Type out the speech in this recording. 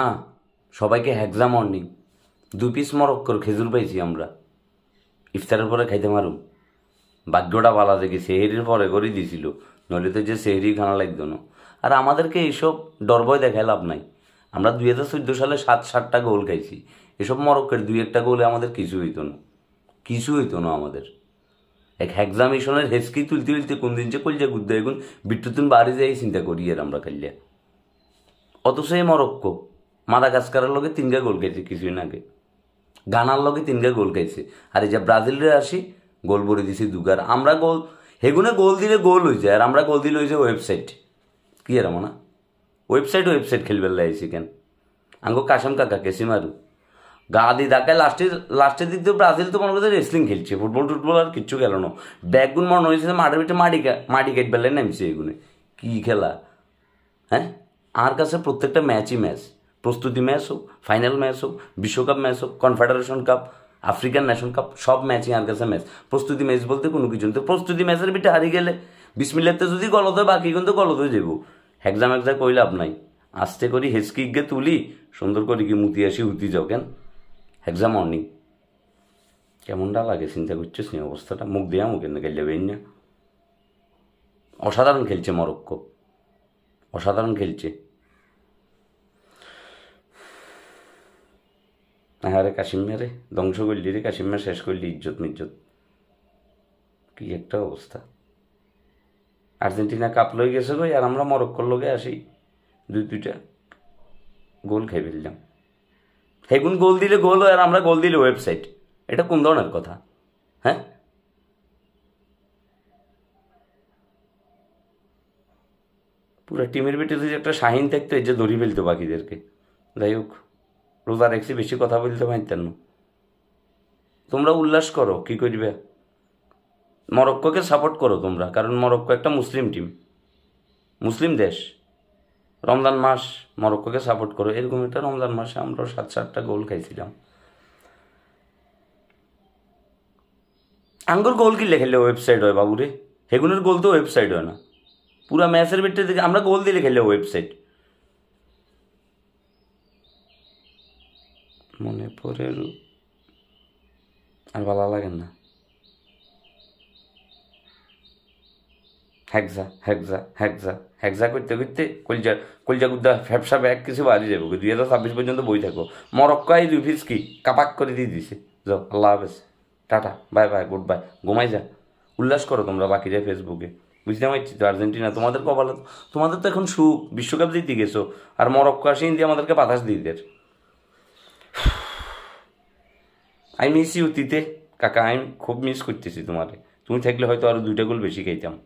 না সবাইকে হ্যাকজা মর্নিং দু পিস মরক্কর খেজুর পাইছি আমরা ইফতারের পরে খাইতে মারুম ভাগ্যটা বালা দেখি সেহেরির পরে করে দিছিল নইলে তো যে সেহেরি খানা লাগতো না আর আমাদেরকে এইসব ডরবয় দেখায় লাভ নাই আমরা দুই হাজার চোদ্দো সালে সাত সাতটা গোল খাইছি এসব মরক্কের দুই একটা গোলে আমাদের কিছু হইতো না কিছু হইতো না আমাদের এক হ্যাকজামিশনের হেসকি তুলতে তুলতে কোন দিন যে কলজা গুদ্দা এখন বিট্টুতুন বাড়ি যাই চিন্তা করি আর আমরা খাইলে অথচ এই মরক্কো মাদাগাস্কারের লগে তিনগা গোল খাইছে কিছুদিন আগে গানার লগে তিনগা গোল খাইছে আর এই যে ব্রাজিলরে আসি গোল বলে দিছি দুগার আমরা গোল হেগুনে গোল দিলে গোল হয়েছে আর আমরা গোল দিলে হয়েছে ওয়েবসাইট কি আর মনে ওয়েবসাইট ওয়েবসাইট খেলবে লাগছে কেন আঙ্গো কাশম কাকা কেসি মারু গা দি দাকায় লাস্টে লাস্টের দিক দিয়ে ব্রাজিল তো মনে করছে রেসলিং খেলছে ফুটবল টুটবল আর কিচ্ছু খেলো না ব্যাগগুন মনে হয়েছে মাঠের ভিতরে মাটি মাটি কেট নামছে এগুনে কী খেলা হ্যাঁ আর কাছে প্রত্যেকটা ম্যাচই ম্যাচ প্রস্তুতি ম্যাচ হোক ফাইনাল ম্যাচ হোক বিশ্বকাপ ম্যাচ হোক Confederation Cup African Nation Cup সব ম্যাচই আর কাছে ম্যাচ প্রস্তুতি ম্যাচ বলতে কোনো কিছু নেই প্রস্তুতি ম্যাচের বিটে হারিয়ে গেলে বিসমিল্লাতে যদি গলত হয় বাকি কিন্তু গলত হয়ে যাবো হ্যাকজাম কই লাভ নাই আস্তে করি হেসকি গিয়ে তুলি সুন্দর করে কি মুতি আসি উতি যাও কেন হ্যাকজাম মর্নিং কেমনটা লাগে চিন্তা করছিস নি অবস্থাটা মুখ দিয়ে মুখে না খেললে বেন না অসাধারণ খেলছে মরক্কো অসাধারণ খেলছে হ্যাঁ রে কাশিম্যারে ধ্বংস করলি রে কাশিম্যা শেষ করলি ইজ্জত মিজ্জত কি একটা অবস্থা আর্জেন্টিনা কাপ লই গেছে গো আর আমরা মরক্কোর লগে আসি দুই দুইটা গোল খেয়ে ফেললাম হেগুন গোল দিলে গোল হয় আর আমরা গোল দিলে ওয়েবসাইট এটা কোন ধরনের কথা হ্যাঁ পুরো টিমের ভিতরে যদি একটা শাহিন থাকতো এই যে দড়ি ফেলতো বাকিদেরকে যাই হোক রোজা রেখছি বেশি কথা বলতে পারতেন তোমরা উল্লাস করো কি করবে মরক্কোকে সাপোর্ট করো তোমরা কারণ মরক্কো একটা মুসলিম টিম মুসলিম দেশ রমজান মাস মরক্কোকে সাপোর্ট করো এরকম একটা রমজান মাসে আমরা সাত সাতটা গোল খাইছিলাম আঙ্গুর গোল কি খেললে ওয়েবসাইট হয় বাবুরে হেগুনের গোল তো ওয়েবসাইট হয় না পুরা ম্যাচের ভিতরে আমরা গোল দিলে খেললে ওয়েবসাইট মনে পড়ে আর ভালো লাগে না হ্যাকজা হ্যাকজা হ্যাকজা হ্যাকজা করতে করতে কলজা কলজা গুদ্দা ফ্যাপসা ব্যাগ কিছু বাজি যাবো দুই হাজার ছাব্বিশ পর্যন্ত বই থাকবো মরক্কাই রিভিজ কি কাপাক করে দিয়ে দিছে যাও আল্লাহ হাফেজ tata bye bye good bye ঘুমাই যা উল্লাস করো তোমরা বাকি যায় ফেসবুকে বুঝতে পারছি তো আর্জেন্টিনা তোমাদের কপাল তোমাদের তো এখন সুখ বিশ্বকাপ দিয়ে গেছো আর মরক্কো আসে ইন্ডিয়া আমাদেরকে বাতাস দিয়ে দেয় আই মিস ইউ তিতে কাকা আমি খুব মিস করতেছি তোমারে তুমি থাকলে হয়তো আরও দুইটা গোল বেশি খাইতাম